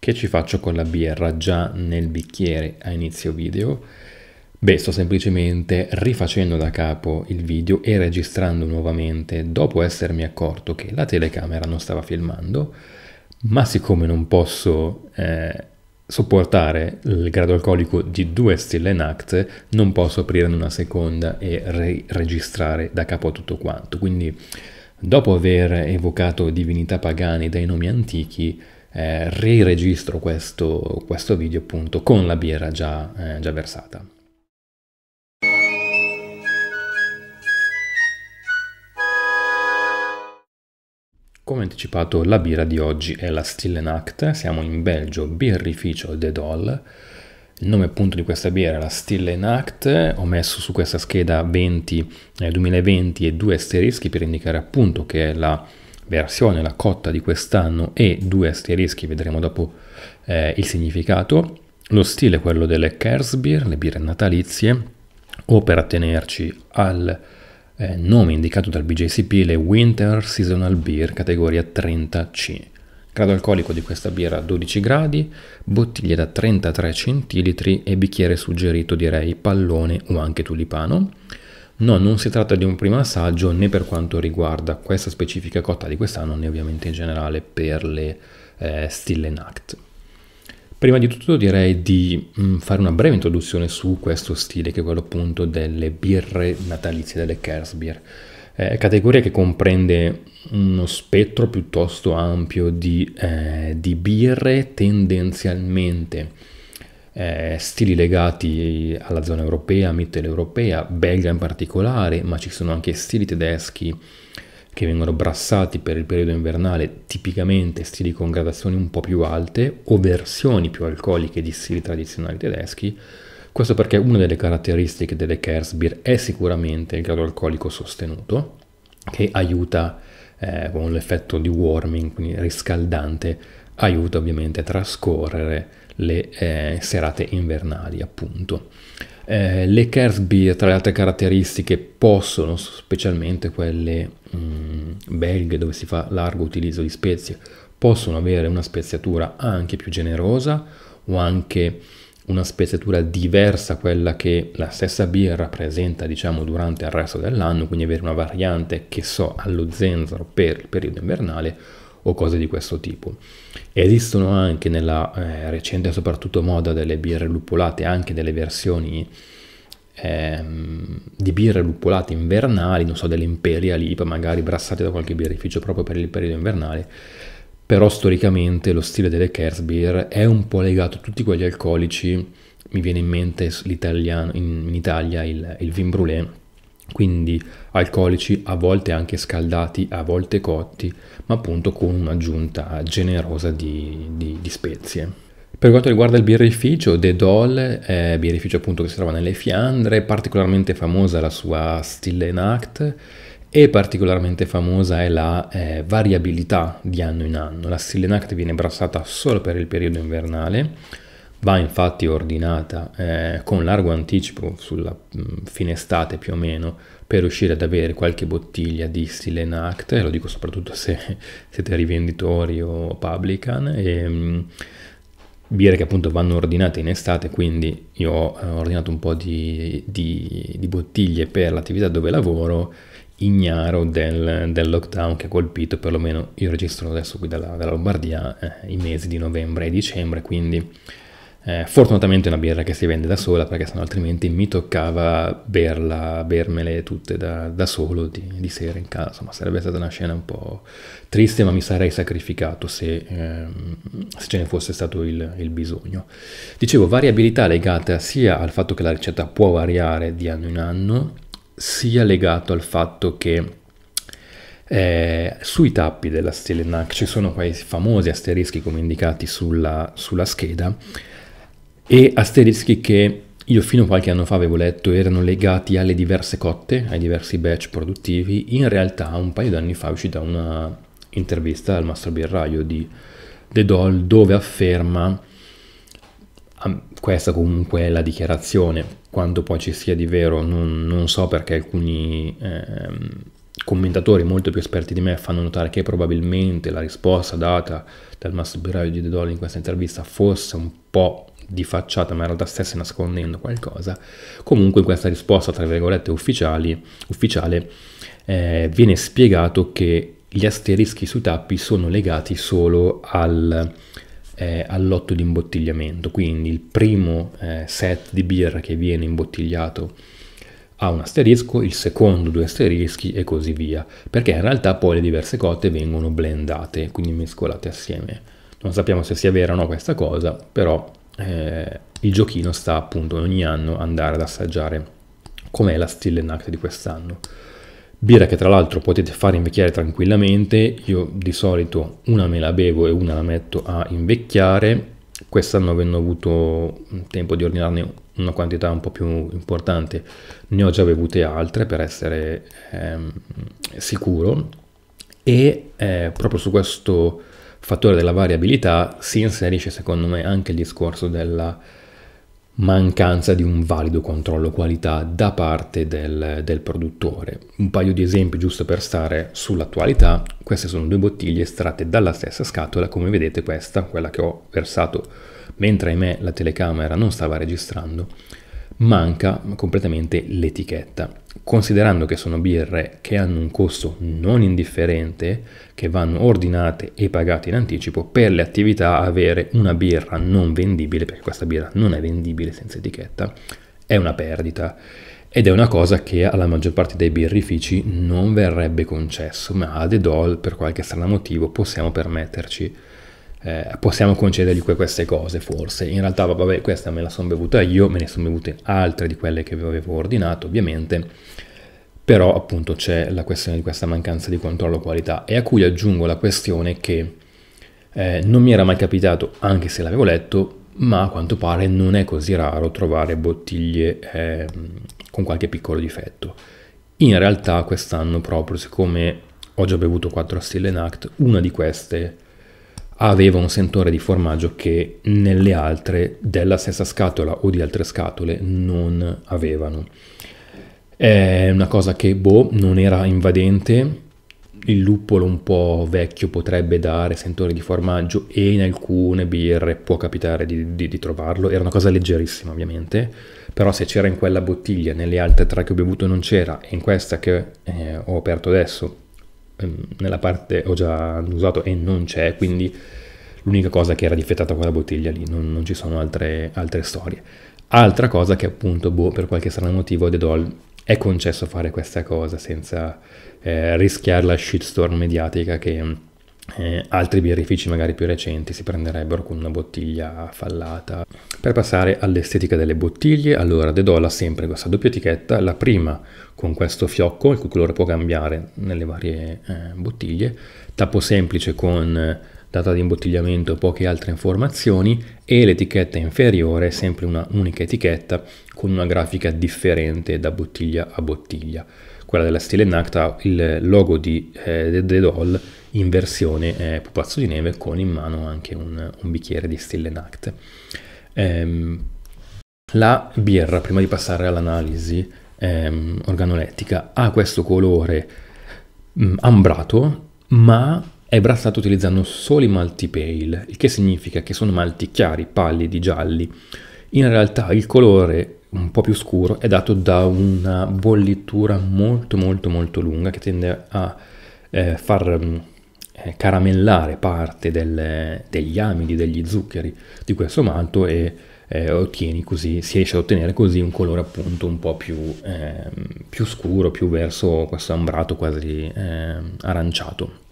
Che ci faccio con la birra già nel bicchiere a inizio video? Beh, sto semplicemente rifacendo da capo il video e registrando nuovamente dopo essermi accorto che la telecamera non stava filmando, ma siccome non posso eh, sopportare il grado alcolico di due Stillenacte, non posso aprirne una seconda e re registrare da capo tutto quanto. Quindi, dopo aver evocato divinità pagane dai nomi antichi, eh, riregistro questo, questo, video appunto con la birra già, eh, già versata. Come anticipato, la birra di oggi è la Stillenacht, siamo in Belgio, birrificio De Dol. Il nome appunto di questa birra è la Stillenacht, ho messo su questa scheda 20, eh, 2020 e due asterischi per indicare appunto che è la versione, la cotta di quest'anno e due asterischi, vedremo dopo eh, il significato. Lo stile è quello delle Kersbier, le birre natalizie, o per attenerci al eh, nome indicato dal BJCP, le Winter Seasonal Beer categoria 30C. Grado alcolico di questa birra 12 gradi, bottiglie da 33 centilitri e bicchiere suggerito direi pallone o anche tulipano. No, non si tratta di un primo assaggio né per quanto riguarda questa specifica cotta di quest'anno né ovviamente in generale per le eh, Nacht. Prima di tutto direi di mm, fare una breve introduzione su questo stile che è quello appunto delle birre natalizie, delle Kersbier, eh, categoria che comprende uno spettro piuttosto ampio di, eh, di birre tendenzialmente eh, stili legati alla zona europea, mitteleuropea, belga in particolare, ma ci sono anche stili tedeschi che vengono brassati per il periodo invernale, tipicamente stili con gradazioni un po' più alte o versioni più alcoliche di stili tradizionali tedeschi. Questo perché una delle caratteristiche delle Kersbeer è sicuramente il grado alcolico sostenuto, che aiuta eh, con l'effetto di warming, quindi riscaldante, aiuta ovviamente a trascorrere le eh, serate invernali, appunto. Eh, le Kersby, tra le altre caratteristiche, possono, specialmente quelle mh, mm, belghe dove si fa largo utilizzo di spezie, possono avere una speziatura anche più generosa o anche una speziatura diversa quella che la stessa birra presenta diciamo durante il resto dell'anno, quindi avere una variante che so allo zenzero per il periodo invernale o cose di questo tipo. Esistono anche nella eh, recente soprattutto moda delle birre luppolate anche delle versioni ehm, di birre luppolate invernali, non so, delle Imperial IPA magari brassate da qualche birrificio proprio per il periodo invernale, però storicamente lo stile delle Kersbeer è un po' legato a tutti quegli alcolici, mi viene in mente in, in Italia il, il vin brûlé, quindi alcolici a volte anche scaldati, a volte cotti, ma appunto con un'aggiunta generosa di, di, di spezie. Per quanto riguarda il birrificio, The Doll è un birrificio appunto che si trova nelle Fiandre, particolarmente famosa la sua Stille Nacht e particolarmente famosa è la eh, variabilità di anno in anno. La Stille Nacht viene brassata solo per il periodo invernale, va infatti ordinata eh, con largo anticipo sulla mh, mm, fine estate più o meno per riuscire ad avere qualche bottiglia di Silenact, lo dico soprattutto se siete rivenditori o publican, e, mh, mm, che appunto vanno ordinate in estate, quindi io ho eh, ordinato un po' di, di, di bottiglie per l'attività dove lavoro, ignaro del, del, lockdown che ha colpito perlomeno, io registro adesso qui dalla, dalla Lombardia, eh, i mesi di novembre e dicembre, quindi eh, fortunatamente è una birra che si vende da sola perché sennò altrimenti mi toccava berla, bermele tutte da, da solo di, di, sera in casa, insomma sarebbe stata una scena un po' triste ma mi sarei sacrificato se, ehm, se ce ne fosse stato il, il, bisogno. Dicevo variabilità legata sia al fatto che la ricetta può variare di anno in anno sia legato al fatto che eh, sui tappi della Stelenac ci sono quei famosi asterischi come indicati sulla, sulla scheda e asterischi che io fino a qualche anno fa avevo letto erano legati alle diverse cotte, ai diversi batch produttivi, in realtà un paio d'anni fa è uscita una intervista al mastro birraio di The Doll dove afferma questa comunque è la dichiarazione, quanto poi ci sia di vero non, non so perché alcuni eh, commentatori molto più esperti di me fanno notare che probabilmente la risposta data dal mastro birraio di The Doll in questa intervista fosse un po' di facciata ma in realtà stesse nascondendo qualcosa, comunque in questa risposta tra virgolette ufficiali, ufficiale eh, viene spiegato che gli asterischi sui tappi sono legati solo al, eh, all'otto di imbottigliamento, quindi il primo eh, set di birra che viene imbottigliato ha un asterisco, il secondo due asterischi e così via, perché in realtà poi le diverse cotte vengono blendate, quindi mescolate assieme. Non sappiamo se sia vera o no questa cosa, però eh, il giochino sta appunto ogni anno andare ad assaggiare com'è la Stille Nacht di quest'anno. Birra che tra l'altro potete fare invecchiare tranquillamente, io di solito una me la bevo e una la metto a invecchiare, quest'anno avendo avuto tempo di ordinarne una quantità un po' più importante, ne ho già bevute altre per essere ehm, sicuro e eh, proprio su questo fattore della variabilità si inserisce secondo me anche il discorso della mancanza di un valido controllo qualità da parte del, del produttore. Un paio di esempi giusto per stare sull'attualità, queste sono due bottiglie estratte dalla stessa scatola, come vedete questa, quella che ho versato mentre ahimè la telecamera non stava registrando, manca completamente l'etichetta considerando che sono birre che hanno un costo non indifferente, che vanno ordinate e pagate in anticipo, per le attività avere una birra non vendibile, perché questa birra non è vendibile senza etichetta, è una perdita. Ed è una cosa che alla maggior parte dei birrifici non verrebbe concesso, ma a The Doll, per qualche strano motivo, possiamo permetterci eh, possiamo concedergli queste cose forse. In realtà vabbè questa me la sono bevuta io, me ne sono bevute altre di quelle che vi avevo ordinato ovviamente, però appunto c'è la questione di questa mancanza di controllo qualità e a cui aggiungo la questione che eh, non mi era mai capitato, anche se l'avevo letto, ma a quanto pare non è così raro trovare bottiglie eh, con qualche piccolo difetto. In realtà quest'anno proprio, siccome ho già bevuto 4 Still Nacht, una di queste aveva un sentore di formaggio che nelle altre della stessa scatola o di altre scatole non avevano. È una cosa che, boh, non era invadente, il luppolo un po' vecchio potrebbe dare sentore di formaggio e in alcune birre può capitare di, di, di trovarlo, era una cosa leggerissima ovviamente, però se c'era in quella bottiglia, nelle altre tre che ho bevuto non c'era e in questa che eh, ho aperto adesso Ehm, nella parte ho già usato e non c'è, quindi l'unica cosa che era difettata quella bottiglia lì, non, non ci sono altre, altre, storie. Altra cosa che appunto, boh, per qualche strano motivo, The Doll è concesso fare questa cosa senza eh, rischiare la shitstorm mediatica che eh, altri birrifici magari più recenti si prenderebbero con una bottiglia fallata. Per passare all'estetica delle bottiglie, allora The ha sempre questa doppia etichetta, la prima con questo fiocco, il cui colore può cambiare nelle varie eh, bottiglie, tappo semplice con eh, data di imbottigliamento e poche altre informazioni e l'etichetta inferiore, sempre una unica etichetta con una grafica differente da bottiglia a bottiglia. Quella della Stile Nacta, il logo di eh, The Doll in versione eh, pupazzo di neve con in mano anche un, un bicchiere di Stillenacht. Ehm, la birra, prima di passare all'analisi ehm, organolettica, ha questo colore mh, mm, ambrato, ma è brazzata utilizzando solo i malti pale, il che significa che sono malti chiari, pallidi, gialli. In realtà il colore un po' più scuro è dato da una bollitura molto molto molto lunga che tende a eh, far mm, eh, caramellare parte del, degli amidi, degli zuccheri di questo malto e eh, ottieni così, si riesce ad ottenere così un colore appunto un po' più, eh, più scuro, più verso questo ambrato quasi ehm, aranciato.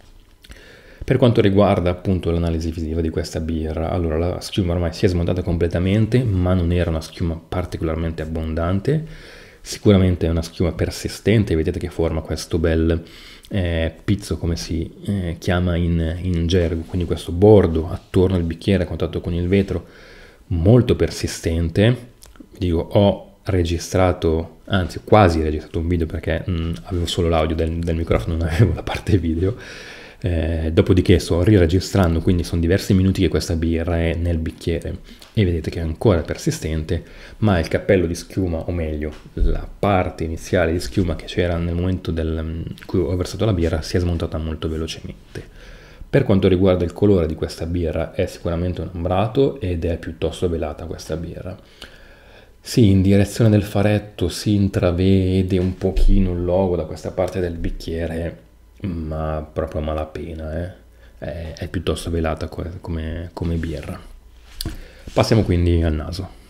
Per quanto riguarda appunto l'analisi visiva di questa birra, allora la schiuma ormai si è smontata completamente, ma non era una schiuma particolarmente abbondante Sicuramente è una schiuma persistente, vedete che forma questo bel eh, pizzo come si eh, chiama in, in gergo, quindi questo bordo attorno al bicchiere a contatto con il vetro, molto persistente. Dico, ho registrato, anzi quasi registrato un video perché mh, mm, avevo solo l'audio del, del microfono, non avevo la parte video eh, dopodiché sto riregistrando, quindi sono diversi minuti che questa birra è nel bicchiere e vedete che è ancora persistente, ma il cappello di schiuma, o meglio, la parte iniziale di schiuma che c'era nel momento in mm, cui ho versato la birra si è smontata molto velocemente. Per quanto riguarda il colore di questa birra è sicuramente un ombrato ed è piuttosto velata questa birra. Sì, in direzione del faretto si intravede un pochino il logo da questa parte del bicchiere ma proprio a malapena, eh. è, è, piuttosto velata come, come birra. Passiamo quindi al naso.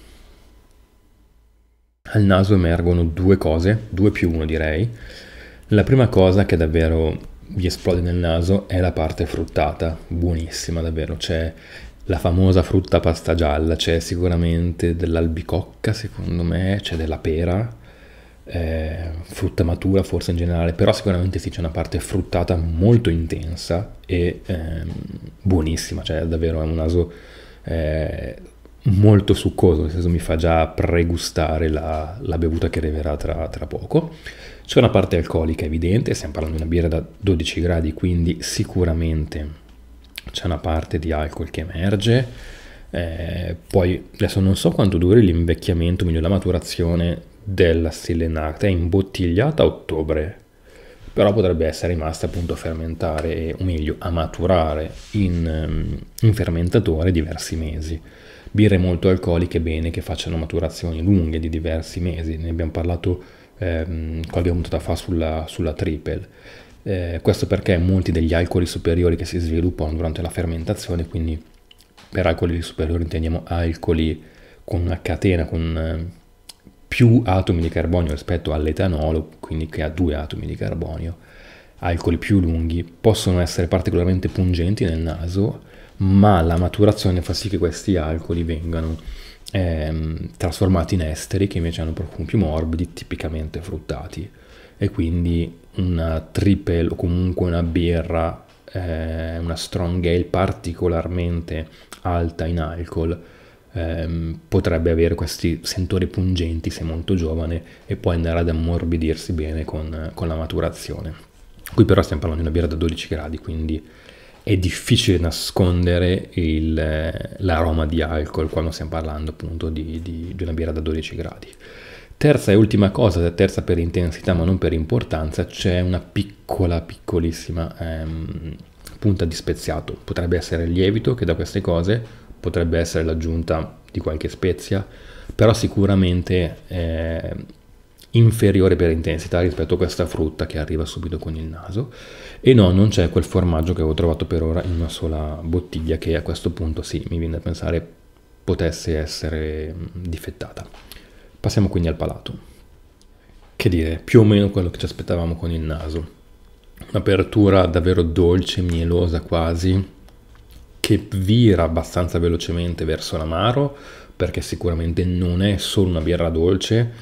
Al naso emergono due cose, due più uno direi. La prima cosa che davvero vi esplode nel naso è la parte fruttata, buonissima davvero, c'è la famosa frutta pasta gialla, c'è sicuramente dell'albicocca secondo me, c'è della pera, eh, frutta matura forse in generale, però sicuramente sì c'è una parte fruttata molto intensa e ehm, buonissima, cioè davvero è un naso eh, molto succoso, nel senso mi fa già pregustare la, la bevuta che arriverà tra, tra, poco. C'è una parte alcolica evidente, stiamo parlando di una birra da 12 gradi, quindi sicuramente c'è una parte di alcol che emerge. Eh, poi adesso non so quanto duri l'invecchiamento, meglio la maturazione della Stellenart è imbottigliata a ottobre, però potrebbe essere rimasta appunto a fermentare, o meglio a maturare in, ehm, in fermentatore diversi mesi. Birre molto alcoliche bene che facciano maturazioni lunghe di diversi mesi, ne abbiamo parlato ehm, qualche puntata fa sulla, sulla triple. Eh, questo perché molti degli alcoli superiori che si sviluppano durante la fermentazione, quindi per alcoli superiori intendiamo alcoli con una catena, con ehm, più atomi di carbonio rispetto all'etanolo, quindi che ha due atomi di carbonio, alcoli più lunghi, possono essere particolarmente pungenti nel naso, ma la maturazione fa sì che questi alcoli vengano ehm, trasformati in esteri che invece hanno profumi più morbidi, tipicamente fruttati. E quindi una triple o comunque una birra, eh, una strong ale particolarmente alta in alcol, ehm, potrebbe avere questi sentori pungenti se molto giovane e poi andare ad ammorbidirsi bene con, con la maturazione. Qui però stiamo parlando di una birra da 12 gradi, quindi è difficile nascondere il, l'aroma di alcol quando stiamo parlando appunto di, di, di una birra da 12 gradi. Terza e ultima cosa, terza per intensità ma non per importanza, c'è una piccola, piccolissima ehm, punta di speziato. Potrebbe essere il lievito che da queste cose potrebbe essere l'aggiunta di qualche spezia, però sicuramente eh, inferiore per intensità rispetto a questa frutta che arriva subito con il naso e no, non c'è quel formaggio che avevo trovato per ora in una sola bottiglia che a questo punto sì, mi viene a pensare potesse essere difettata. Passiamo quindi al palato. Che dire, più o meno quello che ci aspettavamo con il naso. Un'apertura davvero dolce, mielosa quasi, che vira abbastanza velocemente verso l'amaro, perché sicuramente non è solo una birra dolce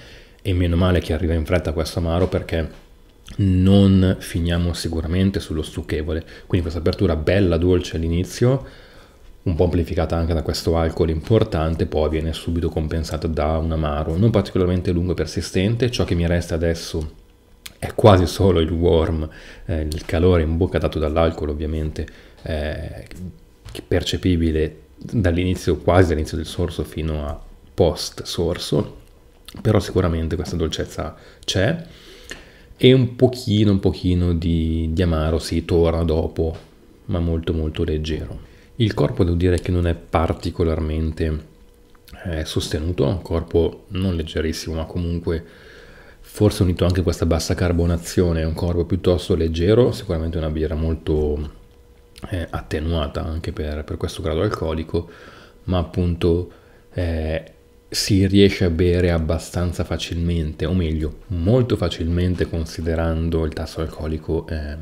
e meno male che arriva in fretta questo amaro perché non finiamo sicuramente sullo stucchevole. Quindi questa apertura bella dolce all'inizio, un po' amplificata anche da questo alcol importante, poi viene subito compensata da un amaro non particolarmente lungo e persistente. Ciò che mi resta adesso è quasi solo il warm, eh, il calore in bocca dato dall'alcol ovviamente, eh, percepibile dall'inizio, quasi dall'inizio del sorso fino a post sorso, però sicuramente questa dolcezza c'è e un pochino, un pochino di, di amaro si torna dopo, ma molto molto leggero. Il corpo devo dire che non è particolarmente eh, sostenuto, un corpo non leggerissimo, ma comunque forse unito anche a questa bassa carbonazione, è un corpo piuttosto leggero, sicuramente una birra molto eh, attenuata anche per, per, questo grado alcolico, ma appunto eh, si riesce a bere abbastanza facilmente, o meglio, molto facilmente considerando il tasso alcolico eh,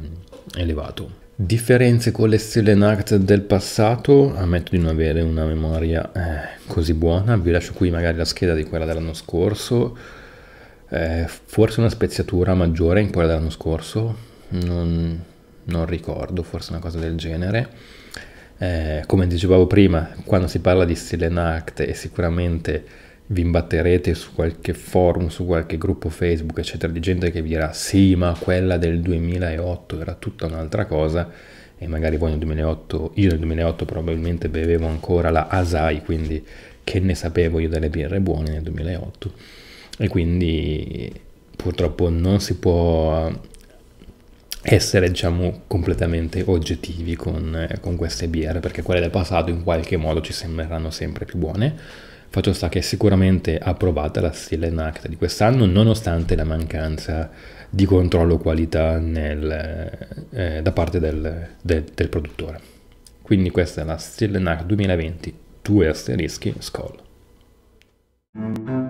elevato. Differenze con le Selenart del passato, ammetto di non avere una memoria eh, così buona, vi lascio qui magari la scheda di quella dell'anno scorso, eh, forse una speziatura maggiore in quella dell'anno scorso, non, non ricordo, forse una cosa del genere. Eh, come anticipavo prima, quando si parla di Silenact e sicuramente vi imbatterete su qualche forum, su qualche gruppo Facebook, eccetera, di gente che vi dirà sì, ma quella del 2008 era tutta un'altra cosa e magari voi nel 2008, io nel 2008 probabilmente bevevo ancora la Asai, quindi che ne sapevo io delle birre buone nel 2008 e quindi purtroppo non si può essere diciamo completamente oggettivi con, eh, con queste birre perché quelle del passato in qualche modo ci sembreranno sempre più buone Faccio sta che è sicuramente approvata la stile NACT di quest'anno, nonostante la mancanza di controllo qualità nel, eh, da parte del, del, del, produttore. Quindi questa è la stile NACT 2020 2 asterischi Skoll.